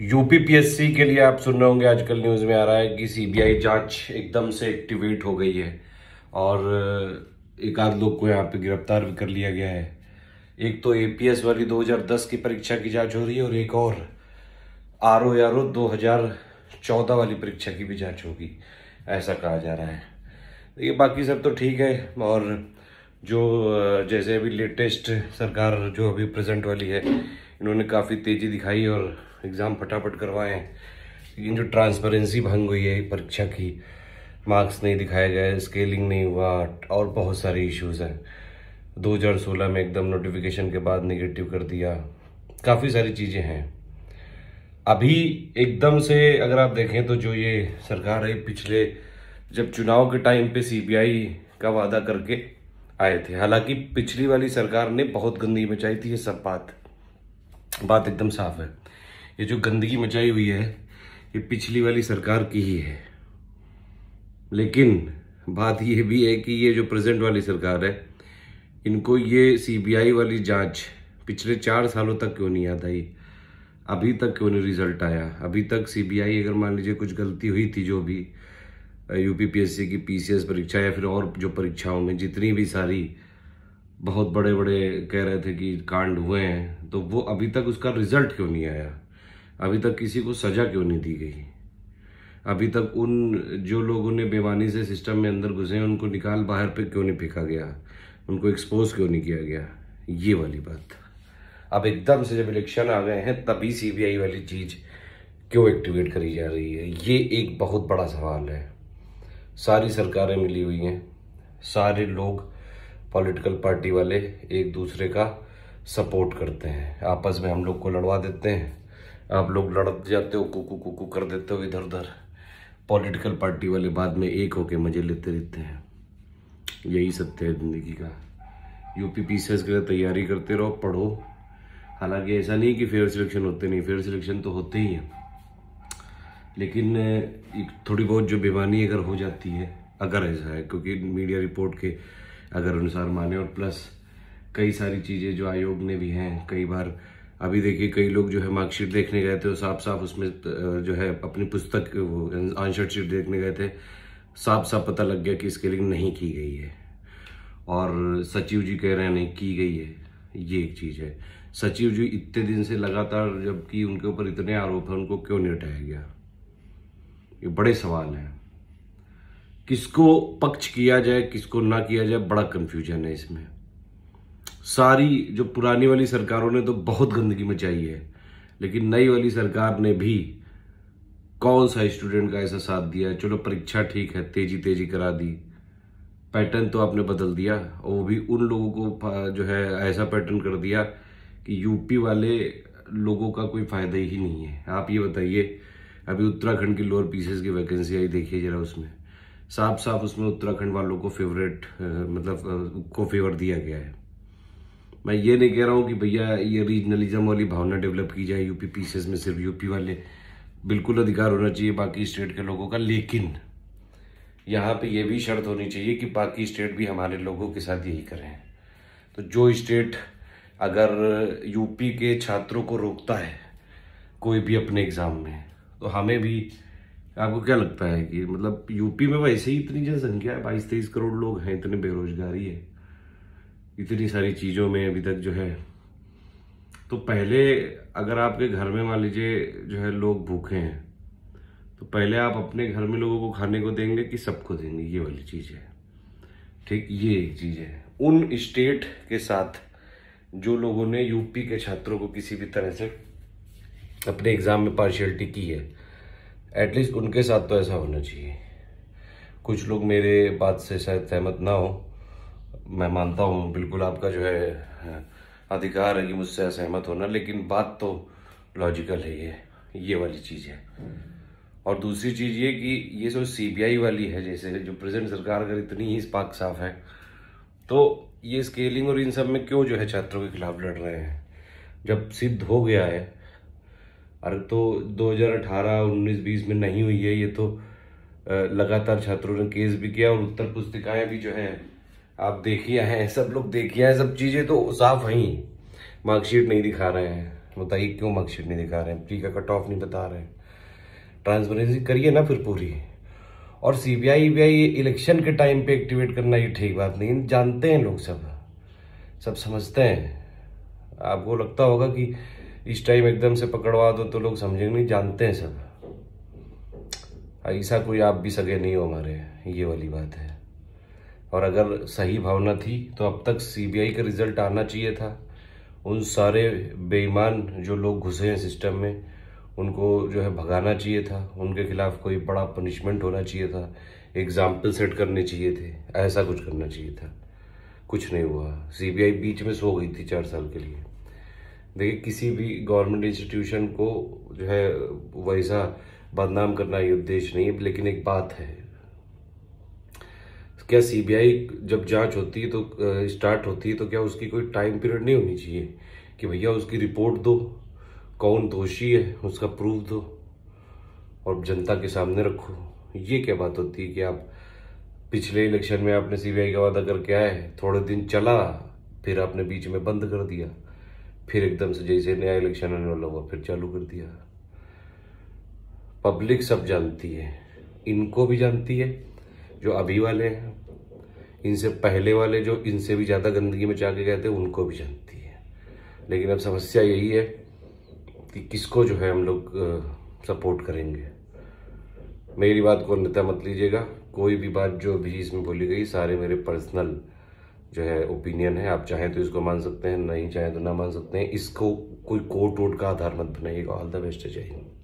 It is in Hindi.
यूपीपीएससी के लिए आप सुन रहे होंगे आजकल न्यूज़ में आ रहा है कि सीबीआई जांच एकदम से एक्टिवेट हो गई है और एक आध लोग को यहाँ पे गिरफ्तार भी कर लिया गया है एक तो एपीएस वाली 2010 की परीक्षा की जांच हो रही है और एक और आर ओ आर ओ दो वाली परीक्षा की भी जाँच होगी ऐसा कहा जा रहा है देखिए बाकी सब तो ठीक है और जो जैसे अभी लेटेस्ट सरकार जो अभी प्रेजेंट वाली है इन्होंने काफ़ी तेज़ी दिखाई और एग्ज़ाम फटाफट करवाएं लेकिन जो ट्रांसपेरेंसी भंग हुई है परीक्षा की मार्क्स नहीं दिखाए गए स्केलिंग नहीं हुआ और बहुत सारे इश्यूज़ हैं 2016 में एकदम नोटिफिकेशन के बाद निगेटिव कर दिया काफ़ी सारी चीज़ें हैं अभी एकदम से अगर आप देखें तो जो ये सरकार है पिछले जब चुनाव के टाइम पे सीबीआई का वादा करके आए थे हालांकि पिछली वाली सरकार ने बहुत गंदगी मचाई थी ये सब बात बात एकदम साफ है ये जो गंदगी मचाई हुई है ये पिछली वाली सरकार की ही है लेकिन बात यह भी है कि ये जो प्रेजेंट वाली सरकार है इनको ये सीबीआई वाली जांच पिछले चार सालों तक क्यों नहीं आता ये अभी तक क्यों नहीं रिजल्ट आया अभी तक सीबीआई अगर मान लीजिए कुछ गलती हुई थी जो भी यूपीपीएससी की पीसीएस परीक्षा या फिर और जो परीक्षाओं में जितनी भी सारी बहुत बड़े बड़े कह रहे थे कि कांड हुए हैं तो वो अभी तक उसका रिजल्ट क्यों नहीं आया अभी तक किसी को सज़ा क्यों नहीं दी गई अभी तक उन जो लोगों ने बेमानी से सिस्टम में अंदर घुसे उनको निकाल बाहर पे क्यों नहीं फेंका गया उनको एक्सपोज क्यों नहीं किया गया ये वाली बात अब एकदम से जब इलेक्शन आ गए हैं तभी सीबीआई वाली चीज़ क्यों एक्टिवेट करी जा रही है ये एक बहुत बड़ा सवाल है सारी सरकारें मिली हुई हैं सारे लोग पॉलिटिकल पार्टी वाले एक दूसरे का सपोर्ट करते हैं आपस में हम लोग को लड़वा देते हैं आप लोग लड़ जाते हो कुकू कुकू कर देते हो इधर उधर पॉलिटिकल पार्टी वाले बाद में एक होके मजे लेते रहते हैं यही सत्य है ज़िंदगी का यूपी पी के लिए तैयारी करते रहो पढ़ो हालांकि ऐसा नहीं कि फेयर सिलेक्शन होते नहीं फेयर सिलेक्शन तो होते ही हैं लेकिन एक थोड़ी बहुत जो बेमानी अगर हो जाती है अगर ऐसा है क्योंकि मीडिया रिपोर्ट के अगर अनुसार माने और प्लस कई सारी चीज़ें जो आयोग ने भी हैं कई बार अभी देखिए कई लोग जो है मार्कशीट देखने गए थे साफ साफ उसमें जो है अपनी पुस्तक आंसर शीट देखने गए थे साफ साफ पता लग गया कि इसके लिए नहीं की गई है और सचिव जी कह रहे हैं नहीं की गई है ये एक चीज़ है सचिव जी इतने दिन से लगातार जबकि उनके ऊपर इतने आरोप हैं उनको क्यों नहीं हटाया गया ये बड़े सवाल हैं किसको पक्ष किया जाए किसको ना किया जाए बड़ा कन्फ्यूजन है इसमें सारी जो पुरानी वाली सरकारों ने तो बहुत गंदगी मचाई है लेकिन नई वाली सरकार ने भी कौन सा स्टूडेंट का ऐसा साथ दिया चलो परीक्षा ठीक है तेजी तेजी करा दी पैटर्न तो आपने बदल दिया और वो भी उन लोगों को जो है ऐसा पैटर्न कर दिया कि यूपी वाले लोगों का कोई फ़ायदा ही नहीं है आप ये बताइए अभी उत्तराखंड की लोअर पीसेस की वैकेंसी आई देखिए ज़रा उसमें साफ साफ उसमें उत्तराखंड वालों को फेवरेट मतलब को फेवर दिया गया है मैं ये नहीं कह रहा हूँ कि भैया ये रीजनलिज्म वाली भावना डेवलप की जाए यूपी पीसेस में सिर्फ यूपी वाले बिल्कुल अधिकार होना चाहिए बाकी स्टेट के लोगों का लेकिन यहाँ पे ये भी शर्त होनी चाहिए कि बाकी स्टेट भी हमारे लोगों के साथ यही करें तो जो स्टेट अगर यूपी के छात्रों को रोकता है कोई भी अपने एग्ज़ाम में तो हमें भी आपको क्या लगता है कि मतलब यूपी में वैसे ही इतनी जनसंख्या है बाईस तेईस करोड़ लोग हैं इतने बेरोजगारी है इतनी सारी चीज़ों में अभी तक जो है तो पहले अगर आपके घर में मान लीजिए जो है लोग भूखे हैं तो पहले आप अपने घर में लोगों को खाने को देंगे कि सबको देंगे ये वाली चीज़ है ठीक ये एक चीज़ है उन स्टेट के साथ जो लोगों ने यूपी के छात्रों को किसी भी तरह से अपने एग्ज़ाम में पार्शियलिटी की है एटलीस्ट उनके साथ तो ऐसा होना चाहिए कुछ लोग मेरे बात से शायद सहमत ना हो मैं मानता हूँ बिल्कुल आपका जो है अधिकार है कि मुझसे असहमत होना लेकिन बात तो लॉजिकल है ये ये वाली चीज़ है और दूसरी चीज़ ये कि ये सो सीबीआई वाली है जैसे जो प्रेजेंट सरकार अगर इतनी ही पाक साफ है तो ये स्केलिंग और इन सब में क्यों जो है छात्रों के खिलाफ लड़ रहे हैं जब सिद्ध हो गया है अरे तो 2018, 19, 20 में नहीं हुई है ये तो लगातार छात्रों ने केस भी किया और उत्तर पुस्तिकाएं भी जो है आप देखिए हैं सब लोग देखिए हैं सब चीज़ें तो साफ हैं ही मार्कशीट नहीं दिखा रहे हैं बताइए क्यों मार्कशीट नहीं दिखा रहे हैं प्री का कट ऑफ नहीं बता रहे हैं ट्रांसपेरेंसी करिए ना फिर पूरी और सी बी आई इलेक्शन के टाइम पे एक्टिवेट करना ये ठीक बात नहीं जानते हैं लोग सब सब समझते हैं आपको लगता होगा कि इस टाइम एकदम से पकड़वा दो तो लोग समझेंगे नहीं जानते हैं सब ऐसा कोई आप भी सगे नहीं हो हमारे ये वाली बात है और अगर सही भावना थी तो अब तक सीबीआई का रिजल्ट आना चाहिए था उन सारे बेईमान जो लोग घुसे हैं सिस्टम में उनको जो है भगाना चाहिए था उनके खिलाफ कोई बड़ा पनिशमेंट होना चाहिए था एग्जाम्पल सेट करने चाहिए थे ऐसा कुछ करना चाहिए था कुछ नहीं हुआ सीबीआई बीच में सो गई थी चार साल के लिए देखिए किसी भी गवर्नमेंट इंस्टीट्यूशन को जो है वैसा बदनाम करना ये उद्देश्य नहीं है लेकिन एक बात है क्या सीबीआई जब जांच होती है तो स्टार्ट होती है तो क्या उसकी कोई टाइम पीरियड नहीं होनी चाहिए कि भैया उसकी रिपोर्ट दो कौन दोषी है उसका प्रूफ दो और जनता के सामने रखो ये क्या बात होती है कि आप पिछले इलेक्शन में आपने सीबीआई का वादा करके आए थोड़े दिन चला फिर आपने बीच में बंद कर दिया फिर एकदम से जैसे नया इलेक्शन आने वाला हुआ फिर चालू कर दिया पब्लिक सब जानती है इनको भी जानती है जो अभी वाले हैं इनसे पहले वाले जो इनसे भी ज़्यादा गंदगी में जाके गए थे उनको भी जानती है लेकिन अब समस्या यही है कि किसको जो है हम लोग सपोर्ट करेंगे मेरी बात को अन्यथा मत लीजिएगा कोई भी बात जो भी इसमें बोली गई सारे मेरे पर्सनल जो है ओपिनियन है आप चाहें तो इसको मान सकते हैं नहीं चाहें तो ना मान सकते हैं इसको कोई कोर्ट वोट का आधार मत बनाइएगा ऑल द बेस्ट है